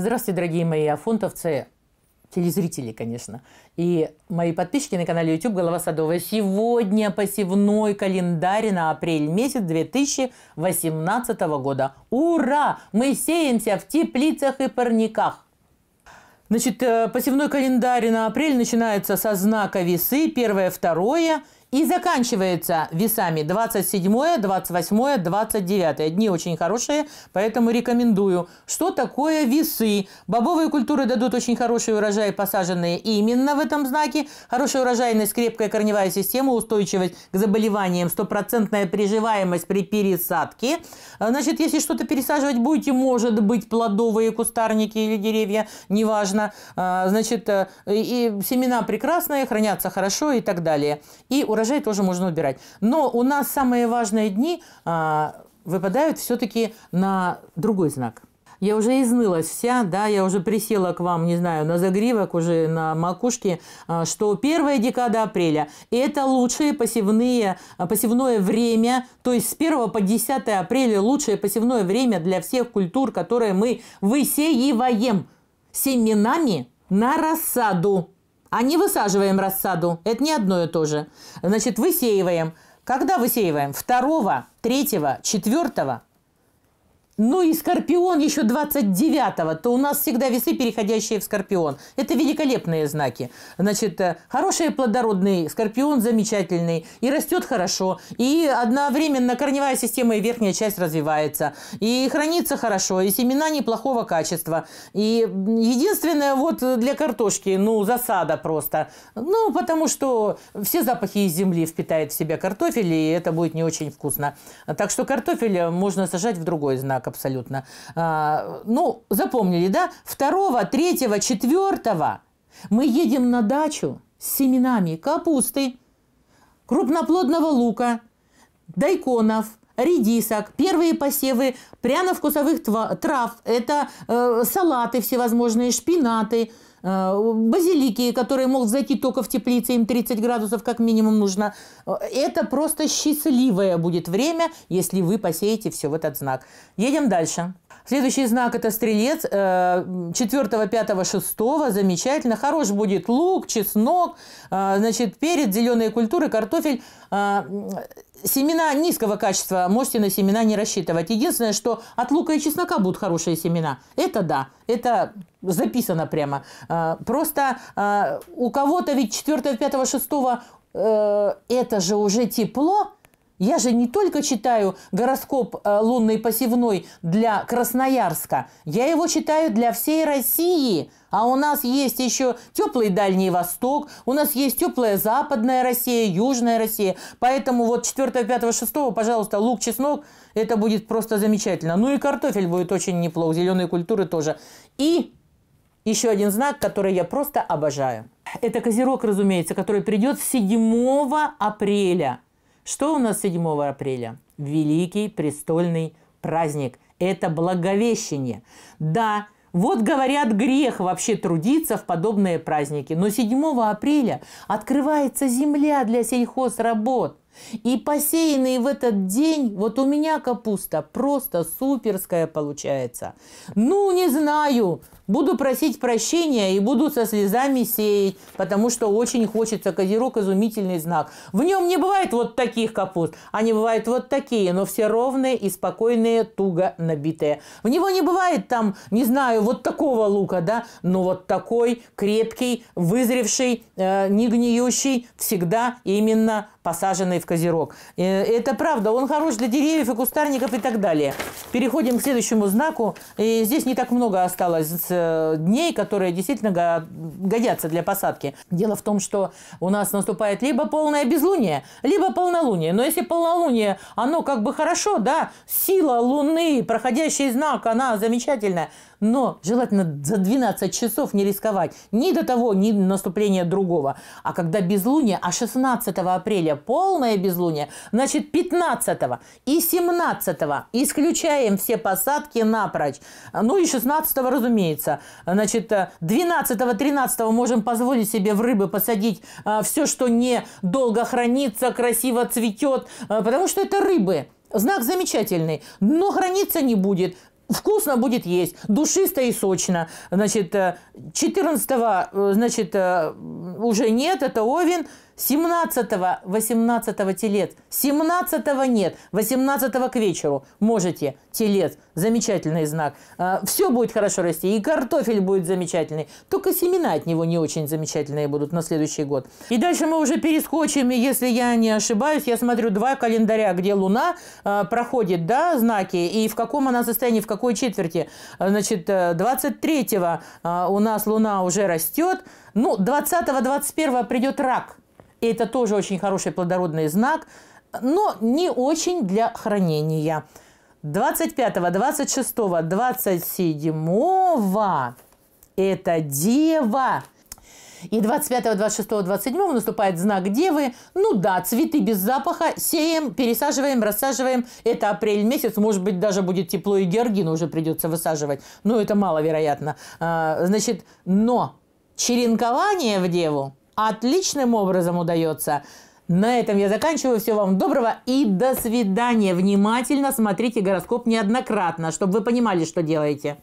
Здравствуйте, дорогие мои афонтовцы, телезрители, конечно, и мои подписчики на канале YouTube «Голова Садовая». Сегодня посевной календарь на апрель месяц 2018 года. Ура! Мы сеемся в теплицах и парниках. Значит, э, посевной календарь на апрель начинается со знака весы, первое, второе – и заканчивается весами 27, 28, 29. Дни очень хорошие, поэтому рекомендую. Что такое весы? Бобовые культуры дадут очень хороший урожай, посаженные именно в этом знаке. Хорошая урожайность, крепкая корневая система, устойчивость к заболеваниям, стопроцентная приживаемость при пересадке. Значит, если что-то пересаживать будете, может быть, плодовые кустарники или деревья, неважно. А, значит, э, и семена прекрасные, хранятся хорошо и так далее. И урожай урожай тоже можно убирать. Но у нас самые важные дни а, выпадают все-таки на другой знак. Я уже изнылась вся, да, я уже присела к вам, не знаю, на загривок, уже на макушке, а, что первая декада апреля – это лучшее посевные, а, посевное время, то есть с 1 по 10 апреля лучшее посевное время для всех культур, которые мы высеиваем семенами на рассаду. А не высаживаем рассаду. Это не одно и то же. Значит, высеиваем. Когда высеиваем? Второго, третьего, четвертого. Ну и Скорпион еще 29-го, то у нас всегда весы, переходящие в Скорпион. Это великолепные знаки. Значит, э, хороший плодородный, Скорпион замечательный, и растет хорошо, и одновременно корневая система и верхняя часть развивается, и хранится хорошо, и семена неплохого качества. И единственное, вот э, для картошки, ну, засада просто. Ну, потому что все запахи из земли впитает в себя картофель, и это будет не очень вкусно. Так что картофель можно сажать в другой знак абсолютно. А, ну, запомнили, да? Второго, третьего, четвертого мы едем на дачу с семенами капусты, крупноплодного лука, дайконов, редисок, первые посевы пряно-вкусовых трав, это э, салаты всевозможные, шпинаты – Э, базилики, которые могут зайти только в теплице, им 30 градусов как минимум нужно. Э, это просто счастливое будет время, если вы посеете все в этот знак. Едем дальше. Следующий знак – это стрелец. 4, 5, 6 – замечательно. Хорош будет лук, чеснок, э, значит, перец, зеленые культуры, картофель. Семена низкого качества можете на семена не рассчитывать. Единственное, что от лука и чеснока будут хорошие семена. Это да, это записано прямо. А, просто а, у кого-то ведь 4, 5, 6 это же уже тепло, я же не только читаю гороскоп э, лунный посевной для Красноярска, я его читаю для всей России. А у нас есть еще теплый Дальний Восток, у нас есть теплая Западная Россия, Южная Россия. Поэтому вот 4, 5, 6, пожалуйста, лук, чеснок, это будет просто замечательно. Ну и картофель будет очень неплох, зеленые культуры тоже. И еще один знак, который я просто обожаю. Это козерог, разумеется, который придет 7 апреля. Что у нас 7 апреля? Великий престольный праздник. Это Благовещение. Да, вот говорят, грех вообще трудиться в подобные праздники. Но 7 апреля открывается земля для сельхозработ. И посеянные в этот день, вот у меня капуста просто суперская получается. Ну, не знаю, Буду просить прощения и буду со слезами сеять, потому что очень хочется. Козерог – изумительный знак. В нем не бывает вот таких капуст, они а бывают вот такие, но все ровные и спокойные, туго набитые. В него не бывает там, не знаю, вот такого лука, да, но вот такой крепкий, вызревший, э, не гниющий, всегда именно посаженный в козерог. Э, это правда, он хорош для деревьев и кустарников и так далее. Переходим к следующему знаку. И здесь не так много осталось Э, дней, которые действительно годятся для посадки. Дело в том, что у нас наступает либо полное безлуние, либо полнолуние. Но если полнолуние, оно как бы хорошо, да, сила Луны, проходящий знак, она замечательная но желательно за 12 часов не рисковать ни до того, ни до наступления другого. А когда безлуние, а 16 апреля полное безлуние, значит 15 и 17 исключаем все посадки напрочь. Ну и 16 разумеется. Значит, 12-13 э, можем позволить себе в рыбы посадить э, все, что не долго хранится, красиво цветет, э, потому что это рыбы. Знак замечательный, но храниться не будет вкусно будет есть, душисто и сочно. Значит, 14 э, э, значит, э, уже нет, это овен, 17-го, 18-го телец. 17-го нет, 18-го к вечеру можете телец. Замечательный знак. А, Все будет хорошо расти, и картофель будет замечательный. Только семена от него не очень замечательные будут на следующий год. И дальше мы уже перескочим, и если я не ошибаюсь, я смотрю два календаря, где Луна а, проходит, да, знаки, и в каком она состоянии, в какой четверти. Значит, 23-го э, а, у нас Луна уже растет, ну, 20-21 придет рак. И это тоже очень хороший плодородный знак, но не очень для хранения. 25, 26, 27 это Дева. И 25, 26, 27 наступает знак Девы. Ну да, цветы без запаха. Сеем, пересаживаем, рассаживаем. Это апрель месяц. Может быть, даже будет тепло и георгину уже придется высаживать. Но ну, это маловероятно. А, значит, но черенкование в Деву отличным образом удается. На этом я заканчиваю. Всего вам доброго и до свидания. Внимательно смотрите гороскоп неоднократно, чтобы вы понимали, что делаете.